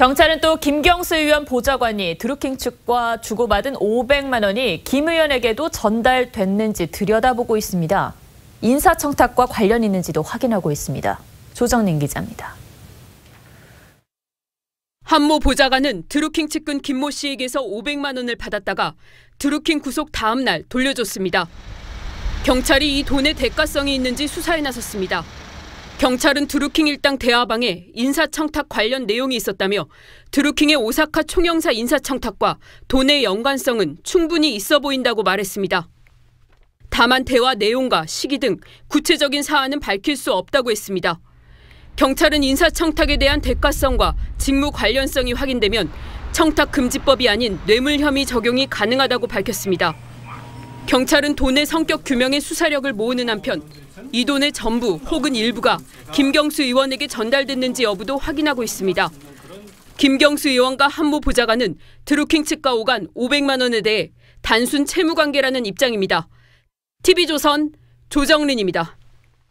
경찰은 또 김경수 의원 보좌관이 드루킹 측과 주고받은 500만 원이 김 의원에게도 전달됐는지 들여다보고 있습니다. 인사청탁과 관련 있는지도 확인하고 있습니다. 조정민 기자입니다. 한모 보좌관은 드루킹 측근 김모 씨에게서 500만 원을 받았다가 드루킹 구속 다음 날 돌려줬습니다. 경찰이 이 돈의 대가성이 있는지 수사에 나섰습니다. 경찰은 드루킹 일당 대화방에 인사청탁 관련 내용이 있었다며 드루킹의 오사카 총영사 인사청탁과 돈의 연관성은 충분히 있어 보인다고 말했습니다. 다만 대화 내용과 시기 등 구체적인 사안은 밝힐 수 없다고 했습니다. 경찰은 인사청탁에 대한 대가성과 직무 관련성이 확인되면 청탁금지법이 아닌 뇌물 혐의 적용이 가능하다고 밝혔습니다. 경찰은 돈의 성격 규명의 수사력을 모으는 한편 이 돈의 전부 혹은 일부가 김경수 의원에게 전달됐는지 여부도 확인하고 있습니다. 김경수 의원과 한모 보좌관은 드루킹 측과 오간 500만 원에 대해 단순 채무관계라는 입장입니다. TV조선 조정린입니다.